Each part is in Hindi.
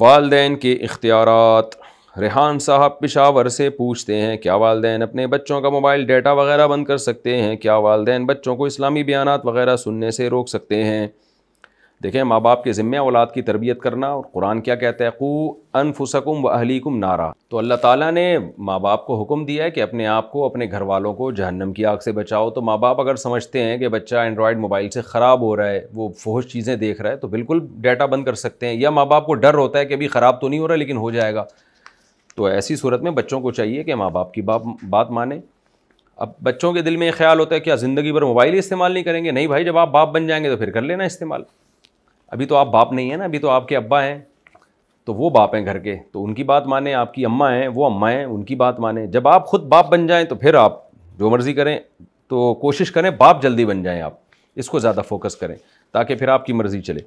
वालदेन के इख्तियार रेहान साहब पिशावर से पूछते हैं क्या वालदे अपने बच्चों का मोबाइल डेटा वगैरह बंद कर सकते हैं क्या वालदे बच्चों को इस्लामी बयान वगैरह सुनने से रोक सकते हैं देखें माँ बाप के ज़िम्मे औलाद की तरबियत करना और कुरान क्या कहता है अन फुसकुम व अहलीकुम नारा तो अल्लाह ताला ने माँ बाप को हुक्म दिया है कि अपने आप को अपने घर वालों को जहन्नम की आग से बचाओ तो माँ बाप अगर समझते हैं कि बच्चा एंड्रॉयड मोबाइल से ख़राब हो रहा है वो फोहश चीज़ें देख रहा है तो बिल्कुल डाटा बंद कर सकते हैं या माँ बाप को डर होता है कि अभी ख़राब तो नहीं हो रहा लेकिन हो जाएगा तो ऐसी सूरत में बच्चों को चाहिए कि माँ बाप की बाप बात माने अब बच्चों के दिल में ये ख्याल होता है क्या ज़िंदगी भर मोबाइल ही इस्तेमाल नहीं करेंगे नहीं भाई जब आप बाप बन जाएंगे तो फिर कर लेना इस्तेमाल अभी तो आप बाप नहीं हैं ना अभी तो आपके अब्बा हैं तो वो बाप हैं घर के तो उनकी बात माने आपकी अम्मा हैं वो अम्मा हैं उनकी बात माने जब आप खुद बाप बन जाएं तो फिर आप जो मर्ज़ी करें तो कोशिश करें बाप जल्दी बन जाएं आप इसको ज़्यादा फोकस करें ताकि फिर आपकी मर्ज़ी चले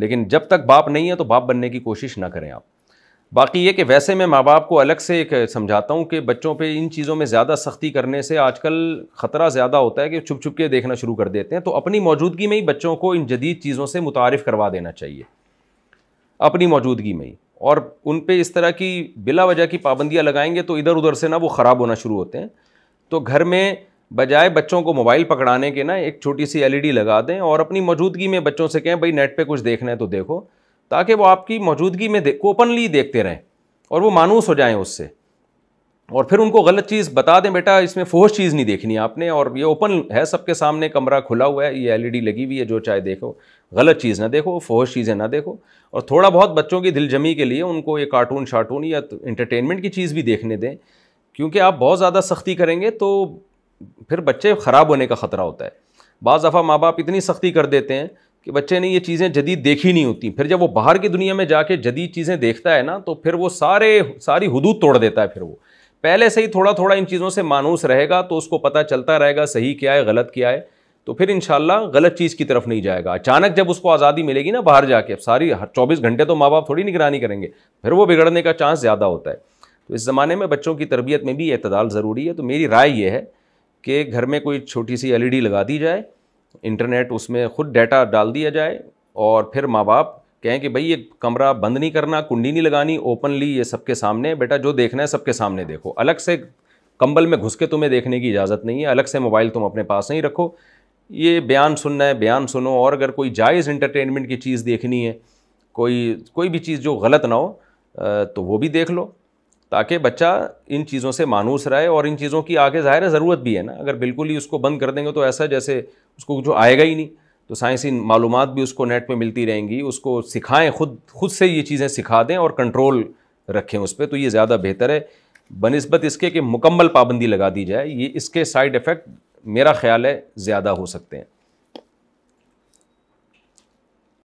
लेकिन जब तक बाप नहीं है तो बाप बनने की कोशिश ना करें आप बाकी ये कि वैसे मैं माँ बाप को अलग से एक समझाता हूँ कि बच्चों पे इन चीज़ों में ज़्यादा सख्ती करने से आजकल ख़तरा ज़्यादा होता है कि छुप छुप के देखना शुरू कर देते हैं तो अपनी मौजूदगी में ही बच्चों को इन जदीद चीज़ों से मुतारफ़ करवा देना चाहिए अपनी मौजूदगी में ही और उन पर इस तरह की बिला वजह की पाबंदियाँ लगाएँगे तो इधर उधर से ना वो ख़राब होना शुरू होते हैं तो घर में बजाय बच्चों को मोबाइल पकड़ाने के ना एक छोटी सी एलईडी लगा दें और अपनी मौजूदगी में बच्चों से कहें भाई नेट पर कुछ देखना है तो देखो ताकि वो आपकी मौजूदगी में देख ओपनली देखते रहें और वो मानूस हो जाएं उससे और फिर उनको गलत चीज़ बता दें बेटा इसमें फोर्स चीज़ नहीं देखनी आपने और ये ओपन है सबके सामने कमरा खुला हुआ है ये एलईडी लगी हुई है जो चाहे देखो गलत चीज़ ना देखो फोर्स चीज़ें ना देखो और थोड़ा बहुत बच्चों की दिलजमी के लिए उनको ये कार्टून शार्टून या इंटरटेनमेंट तो की चीज़ भी देखने दें क्योंकि आप बहुत ज़्यादा सख्ती करेंगे तो फिर बच्चे ख़राब होने का ख़तरा होता है बाज़ दफ़ा माँ बाप इतनी सख्ती कर देते हैं कि बच्चे ने ये चीज़ें जदीद देखी नहीं होती फिर जब वो बाहर की दुनिया में जाके जदीद चीज़ें देखता है ना तो फिर वो सारे सारी हदूद तोड़ देता है फिर वो पहले से ही थोड़ा थोड़ा इन चीज़ों से मानूस रहेगा तो उसको पता चलता रहेगा सही क्या है गलत क्या है तो फिर इन गलत चीज़ की तरफ नहीं जाएगा अचानक जब उसको आज़ादी मिलेगी ना बाहर जाके अब सारी हर चौबीस घंटे तो माँ बाप थोड़ी निगरानी करेंगे फिर वो बिगड़ने का चांस ज़्यादा होता है तो इस ज़माने में बच्चों की तरबियत में भी अतदाल ज़रूरी है तो मेरी राय यह है कि घर में कोई छोटी सी एलईडी लगा दी जाए इंटरनेट उसमें खुद डाटा डाल दिया जाए और फिर माँ बाप कहें कि भाई ये कमरा बंद नहीं करना कुंडी नहीं लगानी ओपनली ये सबके सामने बेटा जो देखना है सबके सामने देखो अलग से कंबल में घुस के तुम्हें देखने की इजाज़त नहीं है अलग से मोबाइल तुम अपने पास नहीं रखो ये बयान सुनना है बयान सुनो और अगर कोई जायज़ इंटरटेनमेंट की चीज़ देखनी है कोई कोई भी चीज़ जो गलत ना हो तो वो भी देख लो ताकि बच्चा इन चीज़ों से मानूस रहे और इन चीज़ों की आगे ज़ाहिर है ज़रूरत भी है ना अगर बिल्कुल ही उसको बंद कर देंगे तो ऐसा जैसे उसको जो आएगा ही नहीं तो साइंसी मालूम भी उसको नेट पर मिलती रहेंगी उसको सिखाएँ खुद खुद से ये चीज़ें सिखा दें और कंट्रोल रखें उस पर तो ये ज़्यादा बेहतर है बनस्बत इसके कि मुकम्मल पाबंदी लगा दी जाए ये इसके साइड इफ़ेक्ट मेरा ख्याल है ज़्यादा हो सकते हैं